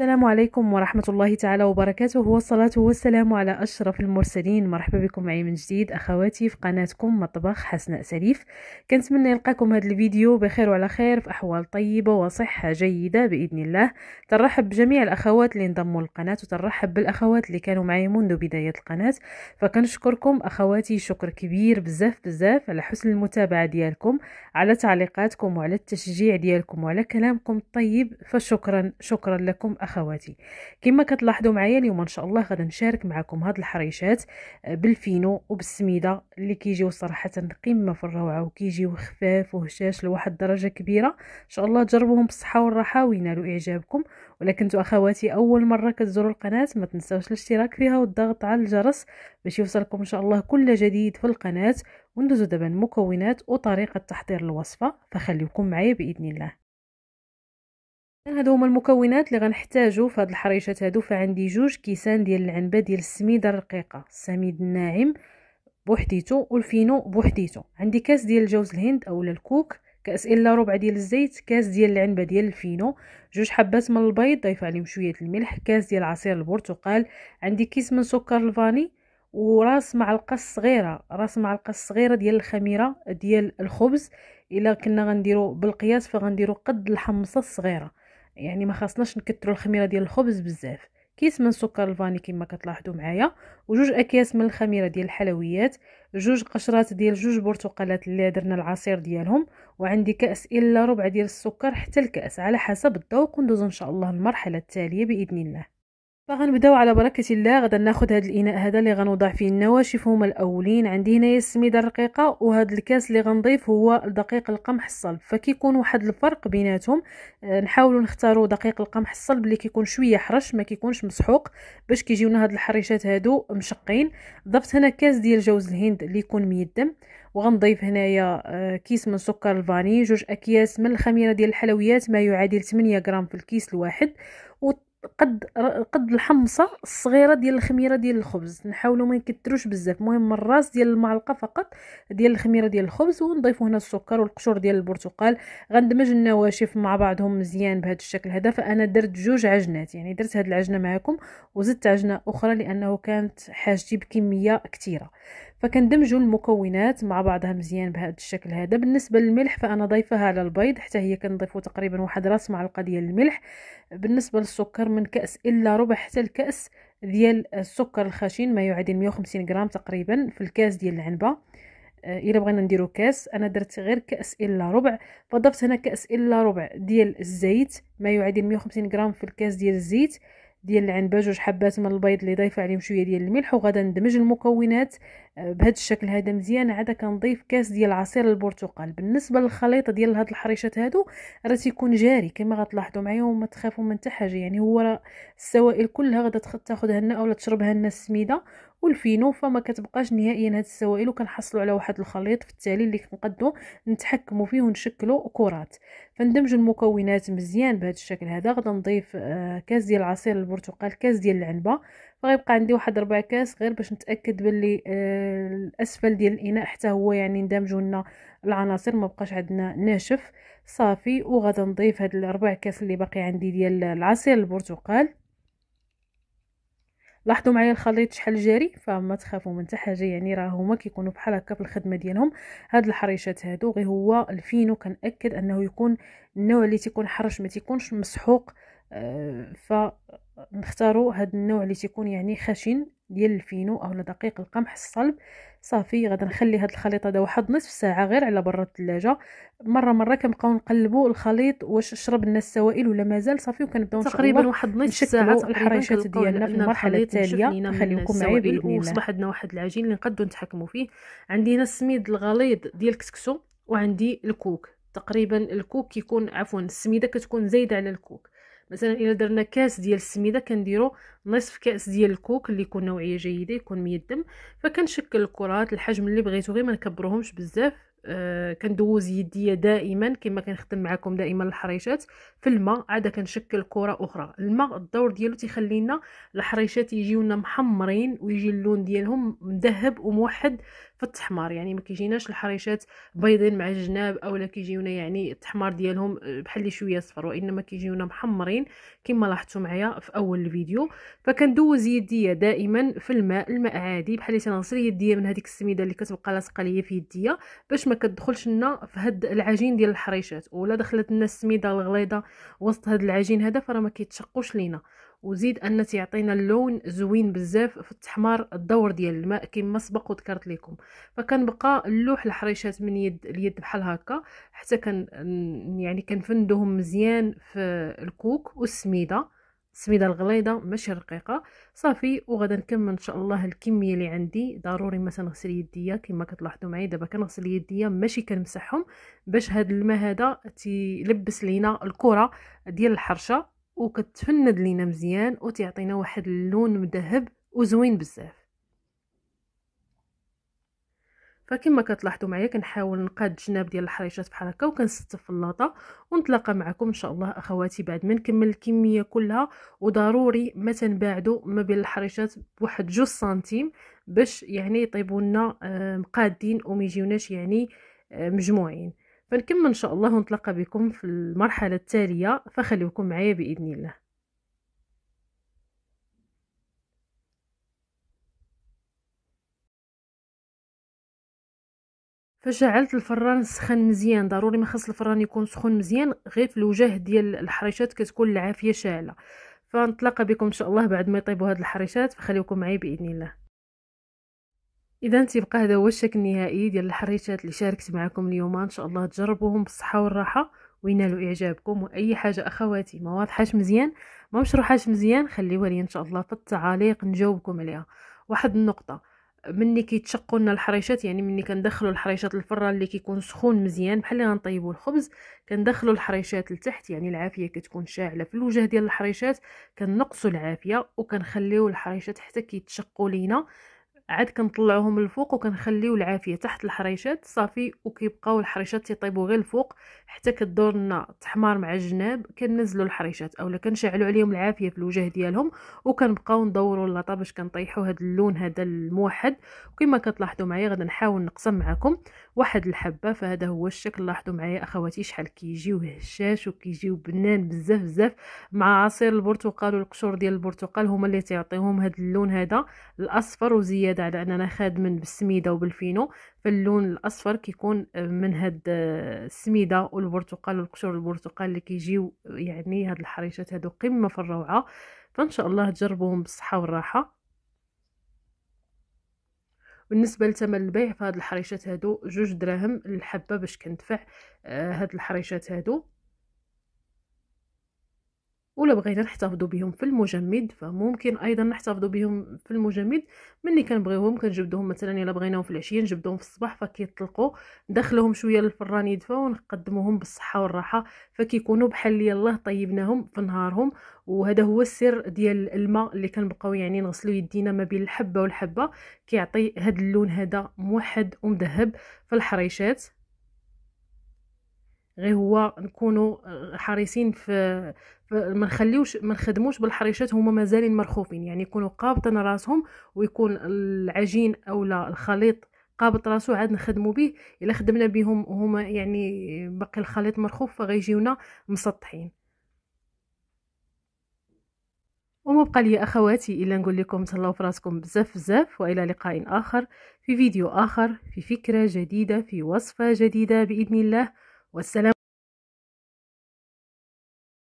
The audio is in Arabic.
السلام عليكم ورحمة الله تعالى وبركاته والصلاة والسلام على أشرف المرسلين مرحبا بكم معي من جديد أخواتي في قناتكم مطبخ حسناء سليف كنتمنى يلقاكم هذا الفيديو بخير وعلى خير في أحوال طيبة وصحة جيدة بإذن الله ترحب بجميع الأخوات اللي انضموا للقناة وترحب بالأخوات اللي كانوا معي منذ بداية القناة فكنشكركم أخواتي شكر كبير بزاف بزاف على حسن المتابعة ديالكم على تعليقاتكم وعلى التشجيع ديالكم وعلى كلامكم الطيب فشكرا شكرا لكم اخواتي كما كتلاحظوا معايا اليوم ان شاء الله غادي نشارك معكم هاد الحريشات آه، بالفينو وبالسميده اللي كيجيو صراحه قمه في الروعه وكيجيو خفاف وهشاش لواحد الدرجه كبيره ان شاء الله تجربوهم بالصحه والراحه وينالوا اعجابكم ولا كنتوا اخواتي اول مره كتزوروا القناه ما تنساوش الاشتراك فيها والضغط على الجرس باش يوصلكم ان شاء الله كل جديد في القناه وندوزو دابا المكونات وطريقه تحضير الوصفه فخليكم معايا باذن الله هادو هما المكونات اللي غنحتاجو في هاد الحريشات هادو فعندي جوج كيسان ديال العنبه ديال السميده الرقيقه السميد الناعم بوحديتو والفينو بوحديتو عندي كاس ديال جوز الهند اولا الكوك كاس الا ربع ديال الزيت كاس ديال العنبه ديال الفينو جوج حبات من البيض ضيف عليهم شويه الملح كاس ديال عصير البرتقال عندي كيس من سكر الفاني وراس معلقه صغيره راس معلقه صغيره ديال الخميره ديال الخبز الا كنا غنديرو بالقياس فغنديرو قد الحمصه الصغيره يعني ما خاصناش نكثروا الخميره ديال الخبز بزاف كيس من سكر الفاني كما كتلاحظوا معايا وجوج اكياس من الخميره ديال الحلويات جوج قشرات ديال جوج برتقالات اللي درنا العصير ديالهم وعندي كاس الا ربع ديال السكر حتى الكاس على حسب الذوق وندوز ان شاء الله المرحله التاليه باذن الله فغنبداو على بركه الله غدا ناخذ هذا الاناء هذا اللي غنوضع فيه النواشف هما الاولين عندي هنايا السميده الرقيقه وهذا الكاس اللي غنضيف هو دقيق القمح الصلب فكيكون واحد الفرق بيناتهم آه، نحاولوا نختاروا دقيق القمح الصلب اللي كيكون شويه حرش ما كيكونش مسحوق باش كيجيونا هاد الحريشات هادو مشقين ضفت هنا كاس ديال جوز الهند اللي يكون ميدم وغنضيف هنايا آه، كيس من سكر الفاني جوج اكياس من الخميره ديال الحلويات ما يعادل 8 غرام في الكيس الواحد قد قد الحمصه الصغيره ديال الخميره ديال الخبز نحاولوا ما نكثروش بزاف المهم الراس ديال المعلقه فقط ديال الخميره ديال الخبز ونضيفوا هنا السكر والقشور ديال البرتقال غندمج النواشف مع بعضهم مزيان بهذا الشكل هذا فانا درت جوج عجنات يعني درت هذه العجنه معكم وزدت عجنه اخرى لانه كانت حاجتي بكميه كثيره فكندمجوا المكونات مع بعضها مزيان بهذا الشكل هذا بالنسبه للملح فانا ضيفها على البيض حتى هي كنضيفو تقريبا واحد راس معلقه ديال الملح بالنسبه للسكر من كاس الا ربع حتى الكاس ديال السكر الخشن ما يعادل 150 غرام تقريبا في الكاس ديال العنبه آه، الا بغينا نديرو كاس انا درت غير كاس الا ربع فضفت هنا كاس الا ربع ديال الزيت ما يعادل 150 غرام في الكاس ديال الزيت ديال العنبه جوج حبات من البيض اللي ضايفه عليهم شويه ديال الملح وغادا ندمج المكونات آه، بهذا الشكل هذا مزيان عاد كنضيف كاس ديال عصير البرتقال بالنسبه للخليط ديال هاد الحريشات هادو راه تيكون جاري كما غتلاحظوا معايا وما تخافوا من حتى حاجه يعني هو السوائل كلها غادا تاخذها لنا اولا تشربها لنا السميده والفينو فما كتبقاش نهائيا هاد السوائل وكنحصلوا على واحد الخليط في التالي اللي كنقدو نتحكموا فيه ونشكلوا كرات فندمج المكونات مزيان بهذا الشكل هذا غدا نضيف آه، كاس ديال عصير البرتقال كاس ديال العنبه فغيبقى عندي واحد ربع كاس غير باش نتاكد باللي آه، الاسفل ديال الاناء حتى هو يعني ندمجوا لنا العناصر ما بقاش عندنا ناشف صافي وغدا نضيف هاد الربع كاس اللي باقي عندي ديال العصير البرتقال لاحظوا معايا الخليط شحال جاري فما تخافوا من حتى حاجه يعني راه هما كيكونوا بحال هكا في الخدمه ديالهم هاد الحريشات هادو غير هو الفينو كنأكد انه يكون النوع اللي تيكون حرش ما تيكونش مسحوق آه فنختاروا هاد النوع اللي تيكون يعني خشن ديال الفينو اولا دقيق القمح الصلب صافي غادي نخلي هاد الخليط هذا واحد نصف ساعه غير على برا الثلاجه مره مره كنبقاو نقلبوا الخليط واش شرب لنا السوائل ولا مازال صافي وكنبداو تقريبا واحد نصف ساعه الحريشات ديالنا في المرحله التاليه نخليكم معايا وصبح عندنا واحد العجين اللي نقدروا نتحكموا فيه عندي هنا السميد الغليظ ديال الكسكسو وعندي الكوك تقريبا الكوك كيكون عفوا السميده كتكون زايده على الكوك مثلا الا درنا كاس ديال السميده كنديرو نصف كاس ديال الكوك اللي يكون نوعيه جيده يكون ميدم فكنشكل الكرات الحجم اللي بغيتو غير ما نكبروهمش بزاف آه كندوز يديا دائما كما كنخدم معكم دائما الحريشات في الماء عاد كنشكل كره اخرى الماء الدور ديالو تيخلينا الحريشات يجيونا محمرين ويجي اللون ديالهم مذهب وموحد في التحمار يعني ما كيجيناش الحريشات بيضين مع الجناب اولا كيجيونا يعني التحمار ديالهم آه، بحال اللي شويه صفر وانما كيجيونا محمرين كما لاحظتوا معايا في اول الفيديو فكندوز يديا دائما في الماء الماء عادي بحال اللي تنغسل يديا من هذيك السميده اللي كتبقى لاصقه ليا في يديا باش ما كتدخلش لنا في هاد العجين ديال الحريشات ولا دخلت لنا السميده الغليظه وسط هاد العجين هذا فراه ما كيتشقوش لينا وزيد ان تيعطينا اللون زوين بزاف في التحمار الدور ديال الماء كما سبق وذكرت لكم فكنبقى نلوح الحريشات من يد اليد بحال هكا حتى كان يعني كنفندهم مزيان في الكوك والسميده السميده الغليظه ماشي الرقيقه صافي وغدا نكمل ان شاء الله الكميه اللي عندي ضروري ما تنغسل يديا كما كتلاحظوا معايا دابا كنغسل يديا ماشي كنمسحهم باش هاد الماء هذا تيلبس لينا الكره ديال الحرشه وكتفند لينا مزيان وتعطينا واحد اللون مذهب وزوين بزاف فكما كتلاحظوا معايا كنحاول نقاد الجناب ديال الحريشات بحال هكا وكنستف في اللاطه ونتلاقى معكم ان شاء الله اخواتي بعد ما نكمل الكميه كلها وضروري ما تنباعدوا ما بين الحريشات بواحد جوج سنتيم باش يعني يطيبوا لنا آه، مقادين وما يجيوناش يعني آه، مجموعين فنكمل ان شاء الله ونتلقى بكم في المرحله التاليه فخليكم معايا باذن الله فشعلت الفران سخن مزيان ضروري ما خص الفران يكون سخون مزيان غير في الوجه ديال الحريشات كتكون العافيه شاعله فنتلاقى بكم ان شاء الله بعد ما يطيبوا هاد الحريشات فخليكم معايا باذن الله اذا تيبقى هذا هو الشكل النهائي ديال الحريشات اللي شاركت معكم اليوم ان شاء الله تجربوهم بالصحه والراحه وينالوا اعجابكم واي حاجه اخواتي ما واضحاش مزيان ما مشروحاش مزيان خليوها لي ان شاء الله في التعاليق نجاوبكم عليها واحد النقطه ملي كيتشقوا لنا الحريشات يعني ملي كندخلوا الحريشات للفران اللي كيكون سخون مزيان بحال اللي غنطيبوا الخبز كندخلوا الحريشات لتحت يعني العافيه كتكون شاعله في الوجه ديال الحريشات كنقصوا العافيه وكنخليو الحريشات حتى كيتشقوا لينا عاد كنطلعوهم الفوق وكنخليو العافيه تحت الحريشات صافي وكيبقاو الحريشات تيطيبو غير الفوق حتى كدور لنا تحمار مع الجناب كننزلو الحريشات اولا كنشعلو عليهم العافيه في الوجه ديالهم وكنبقاو ندورو اللاطه باش كنطيحو هذا اللون هذا الموحد وكما كتلاحظوا معايا غادي نحاول نقسم معكم واحد الحبه فهذا هو الشكل لاحظوا معايا اخواتي شحال كيجيو هشاش وكيجيو بنان بزاف بزاف مع عصير البرتقال والقشور ديال البرتقال هما اللي تيعطيهم هذا اللون هذا الاصفر وزياده على اننا خادمين بالسميده وبالفينو فاللون الاصفر كيكون من هاد آه، السميده والبرتقال والقشور البرتقال اللي كيجيو يعني هاد الحريشات هادو قمه في الروعه فان شاء الله تجربوهم بالصحه والراحه بالنسبه لثمن البيع فهاد الحريشات هادو جوج دراهم الحبه باش كندفع آه، هاد الحريشات هادو ولا بغينا نحتفظوا بهم في المجمد فممكن ايضا نحتفظوا بهم في المجمد ملي كنبغيوهم كنجبدوهم مثلا الا بغيناهم في العشيه نجبدوهم في الصباح فكيطلقوا ندخلوهم شويه للفران يدفاو ونقدموهم بالصحه والراحه فكيكونوا بحال الله طيبناهم في نهارهم وهذا هو السر ديال الماء اللي كنبقاو يعني نغسلو يدينا ما بين الحبه والحبه كيعطي هذا اللون هذا موحد ومذهب في الحريشات غير هو نكونوا آه، حريصين في ما نخليوش ما نخدموش بالحريشات هما مازالين مرخوفين يعني يكونوا قابطين راسهم ويكون العجين اولا الخليط قابط راسو عاد نخدمو به الا خدمنا بهم هما يعني باقي الخليط مرخوف فغيجيونا مسطحين وما بقى لي اخواتي الا نقول لكم تهلاو فراسكم بزاف بزاف والى لقاء اخر في فيديو اخر في فكره جديده في وصفه جديده باذن الله والسلام